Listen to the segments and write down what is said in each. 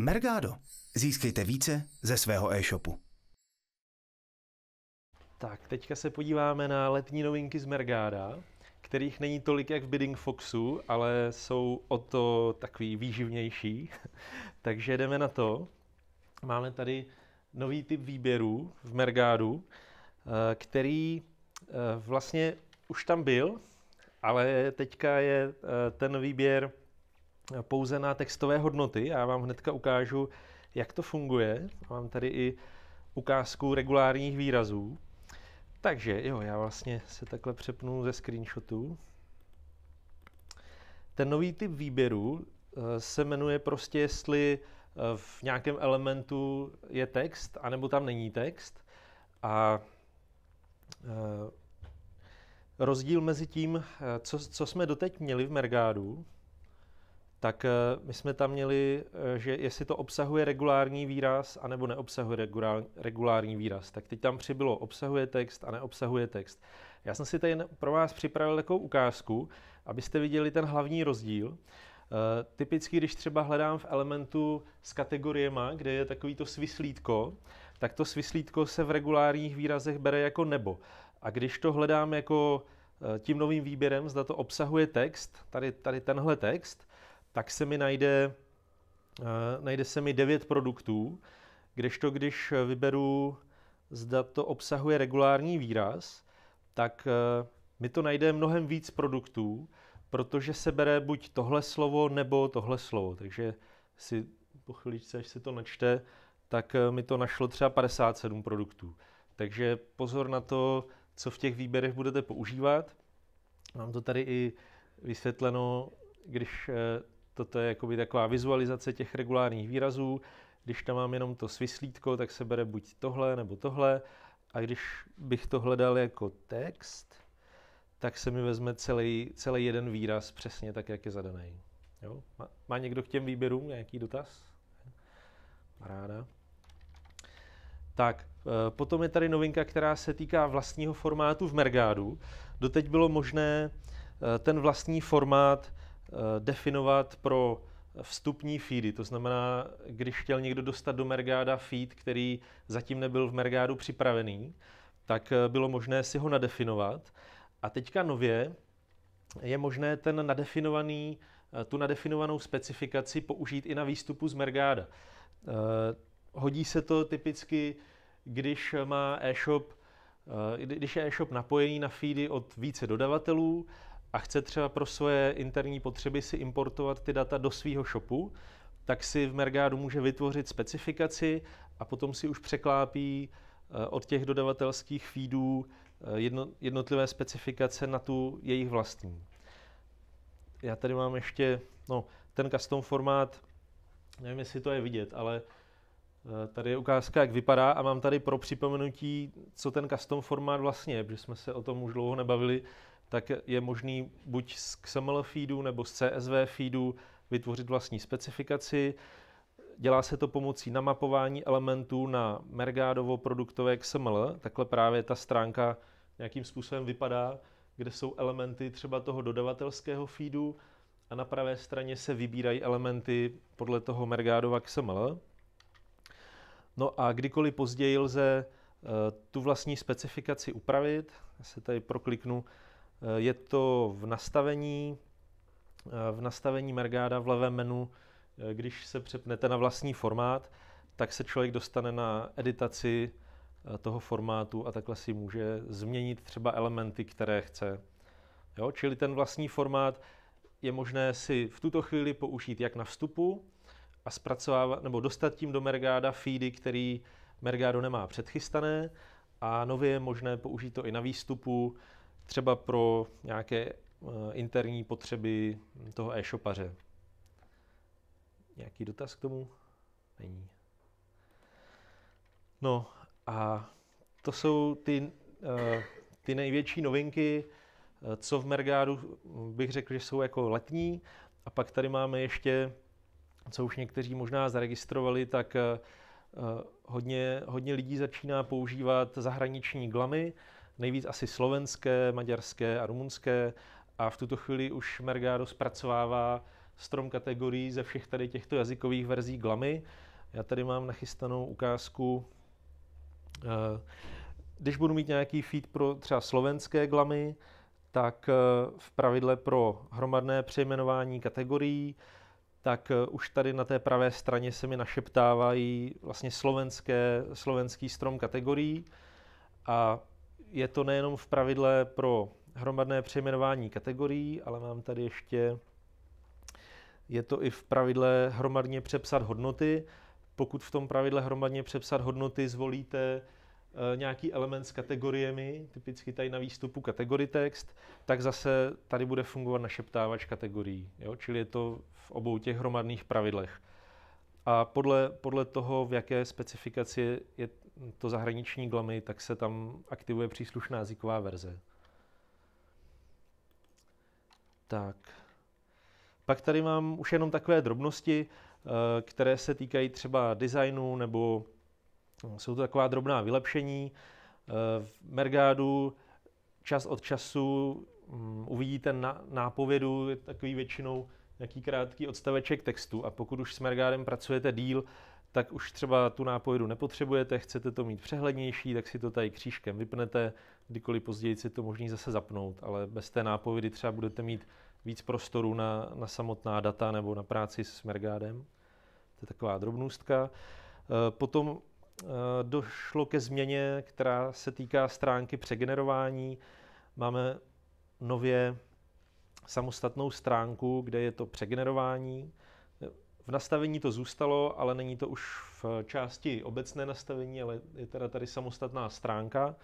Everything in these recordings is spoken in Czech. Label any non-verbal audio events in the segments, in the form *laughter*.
Mergado. Získejte více ze svého e-shopu. Tak, teďka se podíváme na letní novinky z Mergáda, kterých není tolik jak v Bidding Foxu, ale jsou o to takový výživnější. *laughs* Takže jdeme na to. Máme tady nový typ výběrů v Mergádu, eh, který eh, vlastně už tam byl, ale teďka je eh, ten výběr pouze na textové hodnoty. Já vám hnedka ukážu, jak to funguje. Mám tady i ukázku regulárních výrazů. Takže jo, já vlastně se takhle přepnu ze screenshotu. Ten nový typ výběru eh, se jmenuje prostě, jestli eh, v nějakém elementu je text, anebo tam není text. A eh, rozdíl mezi tím, co, co jsme doteď měli v Mergádu, tak eh, my jsme tam měli, eh, že jestli to obsahuje regulární výraz, anebo neobsahuje regulární výraz. Tak teď tam přibylo obsahuje text a neobsahuje text. Já jsem si tady pro vás připravil takovou ukázku, abyste viděli ten hlavní rozdíl. Eh, typicky, když třeba hledám v elementu s kategoriema, kde je takový to svislítko, tak to svislítko se v regulárních výrazech bere jako nebo. A když to hledám jako tím novým výběrem, zda to obsahuje text, tady, tady tenhle text, tak se mi najde, eh, najde se mi 9 produktů, kdežto když vyberu, zda to obsahuje regulární výraz, tak eh, mi to najde mnohem víc produktů, protože se bere buď tohle slovo nebo tohle slovo. Takže si po chvíličce, až si to načte, tak eh, mi to našlo třeba 57 produktů. Takže pozor na to, co v těch výběrech budete používat. Mám to tady i vysvětleno, když Toto je jakoby taková vizualizace těch regulárních výrazů. Když tam mám jenom to svislítko, tak se bere buď tohle nebo tohle. A když bych to hledal jako text, tak se mi vezme celý, celý jeden výraz přesně tak, jak je zadaný. Jo? Má, má někdo k těm výběrům nějaký dotaz? Ráda. Tak, eh, potom je tady novinka, která se týká vlastního formátu v Mergádu. Doteď bylo možné eh, ten vlastní formát Eh, definovat pro vstupní feedy, to znamená, když chtěl někdo dostat do Mergáda feed, který zatím nebyl v Mergádu připravený, tak eh, bylo možné si ho nadefinovat. A teďka nově je možné ten nadefinovaný, eh, tu nadefinovanou specifikaci použít i na výstupu z Mergáda. Hodí se to typicky, když má e-shop když je e-shop napojený na feedy od více dodavatelů a chce třeba pro svoje interní potřeby si importovat ty data do svého shopu, tak si v Mergádu může vytvořit specifikaci a potom si už překlápí eh, od těch dodavatelských feedů eh, jednotlivé specifikace na tu jejich vlastní. Já tady mám ještě, no, ten custom formát, nevím, jestli to je vidět, ale eh, tady je ukázka, jak vypadá a mám tady pro připomenutí, co ten custom formát vlastně je, protože jsme se o tom už dlouho nebavili, tak je možný buď z XML feedu nebo z CSV feedu vytvořit vlastní specifikaci. Dělá se to pomocí namapování elementů na Mergádovo produktové XML. Takhle právě ta stránka nějakým způsobem vypadá, kde jsou elementy třeba toho dodavatelského feedu a na pravé straně se vybírají elementy podle toho Mergádova XML. No a kdykoliv později lze eh, tu vlastní specifikaci upravit. Já se tady prokliknu Eh, je to v nastavení, eh, v nastavení Mergáda v levém menu, eh, když se přepnete na vlastní formát, tak se člověk dostane na editaci toho formátu a takhle si může změnit třeba elementy, které chce. Jo? Čili ten vlastní formát je možné si v tuto chvíli použít jak na vstupu a zpracovávat, nebo dostat tím do Mergáda feedy, který Mergado nemá předchystané a nově je možné použít to i na výstupu, třeba pro nějaké eh, interní potřeby toho e-shopaře. Nějaký dotaz k tomu? Není. No a to jsou ty, eh, ty největší novinky, eh, co v Mergádu bych řekl, že jsou jako letní. A pak tady máme ještě, co už někteří možná zaregistrovali, tak hodně, hodně lidí začíná používat zahraniční glamy nejvíc asi slovenské, maďarské a rumunské a v tuto chvíli už Mergado zpracovává strom kategorií ze všech tady těchto jazykových verzí Glamy. Já tady mám nachystanou ukázku, eh, když budu mít nějaký feed pro třeba slovenské glamy, tak eh, v pravidle pro hromadné přejmenování kategorií, tak eh, už tady na té pravé straně se mi našeptávají vlastně slovenské, slovenský strom kategorií a je to nejenom v pravidle pro hromadné přejmenování kategorií, ale mám tady ještě, je to i v pravidle hromadně přepsat hodnoty. Pokud v tom pravidle hromadně přepsat hodnoty zvolíte eh, nějaký element s kategoriemi, typicky tady na výstupu kategorii text, tak zase tady bude fungovat našeptávač kategorií. Jo? Čili je to v obou těch hromadných pravidlech. A podle, podle toho, v jaké specifikaci je, to zahraniční glamy, tak se tam aktivuje příslušná jazyková verze. Tak. Pak tady mám už jenom takové drobnosti, eh, které se týkají třeba designu nebo no, jsou to taková drobná vylepšení. Eh, v Mergádu čas od času mm, uvidíte na nápovědu, je takový většinou nějaký krátký odstaveček textu a pokud už s Mergádem pracujete díl, tak už třeba tu nápojdu nepotřebujete, chcete to mít přehlednější, tak si to tady křížkem vypnete, kdykoliv později si to možný zase zapnout, ale bez té nápovědy třeba budete mít víc prostoru na, na samotná data nebo na práci s Mergádem. To je taková drobnůstka. Eh, potom eh, došlo ke změně, která se týká stránky přegenerování. Máme nově samostatnou stránku, kde je to přegenerování. V nastavení to zůstalo, ale není to už v části obecné nastavení, ale je teda tady samostatná stránka.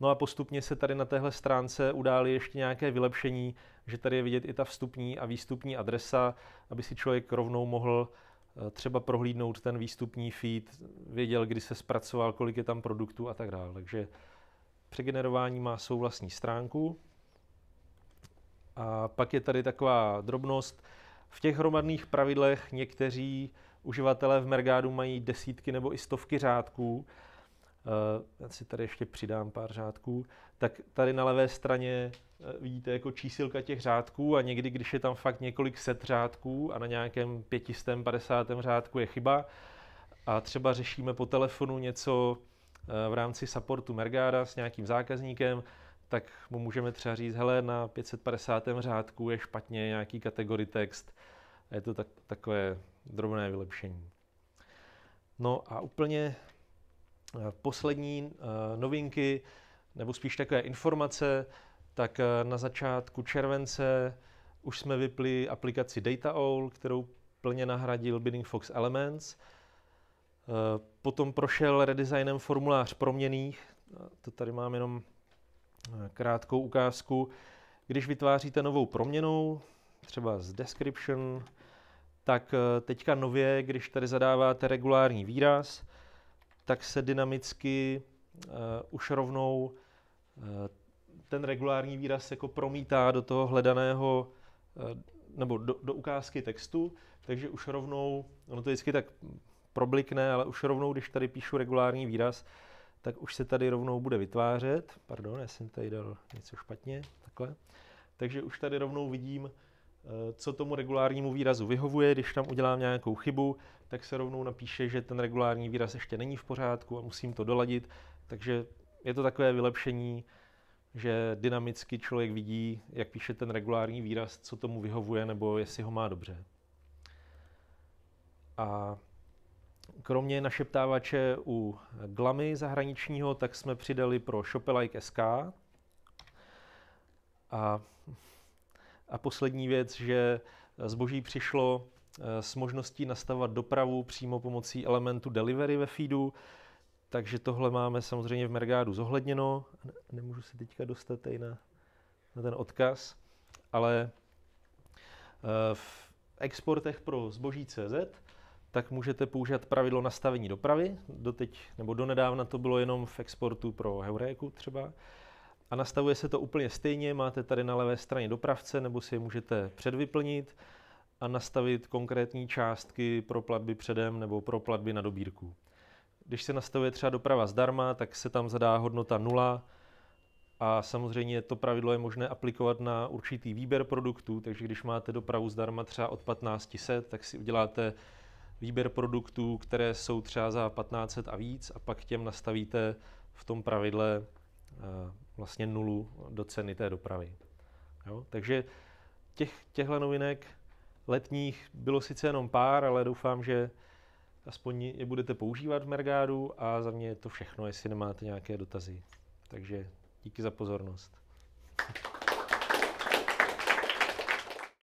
No a postupně se tady na téhle stránce udály ještě nějaké vylepšení, že tady je vidět i ta vstupní a výstupní adresa, aby si člověk rovnou mohl eh, třeba prohlídnout ten výstupní feed, věděl, kdy se zpracoval, kolik je tam produktů a tak dále. Takže přegenerování má svou vlastní stránku. A pak je tady taková drobnost, v těch hromadných pravidlech někteří uživatelé v Mergádu mají desítky nebo i stovky řádků. Eh, já si tady ještě přidám pár řádků. Tak tady na levé straně eh, vidíte jako čísilka těch řádků a někdy, když je tam fakt několik set řádků a na nějakém padesátém řádku je chyba a třeba řešíme po telefonu něco eh, v rámci supportu Mergáda s nějakým zákazníkem, tak mu můžeme třeba říct, hele, na 550. řádku je špatně nějaký kategorii text. A je to tak, takové drobné vylepšení. No a úplně eh, poslední eh, novinky, nebo spíš takové informace, tak eh, na začátku července už jsme vypli aplikaci DataOwl, kterou plně nahradil Bidding Fox Elements. Potom prošel redesignem formulář proměných, to tady mám jenom krátkou ukázku. Když vytváříte novou proměnu, třeba z description, tak eh, teďka nově, když tady zadáváte regulární výraz, tak se dynamicky uh, už rovnou uh, ten regulární výraz jako promítá do toho hledaného uh, nebo do, do ukázky textu, takže už rovnou, ono to vždycky tak problikne, ale už rovnou, když tady píšu regulární výraz, tak už se tady rovnou bude vytvářet. Pardon, já jsem tady dal něco špatně, takhle. Takže už tady rovnou vidím, eh, co tomu regulárnímu výrazu vyhovuje. Když tam udělám nějakou chybu, tak se rovnou napíše, že ten regulární výraz ještě není v pořádku a musím to doladit. Takže je to takové vylepšení, že dynamicky člověk vidí, jak píše ten regulární výraz, co tomu vyhovuje nebo jestli ho má dobře. A Kromě našeptávače u Glamy zahraničního, tak jsme přidali pro Shopelike SK. A, a poslední věc, že zboží přišlo eh, s možností nastavovat dopravu přímo pomocí elementu delivery ve feedu, takže tohle máme samozřejmě v Mergádu zohledněno. Nemůžu se teďka dostat tady na, na ten odkaz, ale eh, v exportech pro zboží cz tak můžete použít pravidlo nastavení dopravy. Doteď, nebo donedávna to bylo jenom v exportu pro Heuréku třeba. A nastavuje se to úplně stejně, máte tady na levé straně dopravce, nebo si je můžete předvyplnit a nastavit konkrétní částky pro platby předem nebo pro platby na dobírku. Když se nastavuje třeba doprava zdarma, tak se tam zadá hodnota 0 a samozřejmě to pravidlo je možné aplikovat na určitý výběr produktů, takže když máte dopravu zdarma třeba od 1500, tak si uděláte výběr produktů, které jsou třeba za 1500 a víc a pak těm nastavíte v tom pravidle eh, vlastně nulu do ceny té dopravy. Jo? Takže těch, těchto novinek letních bylo sice jenom pár, ale doufám, že aspoň je budete používat v Mergádu a za mě je to všechno, jestli nemáte nějaké dotazy. Takže díky za pozornost.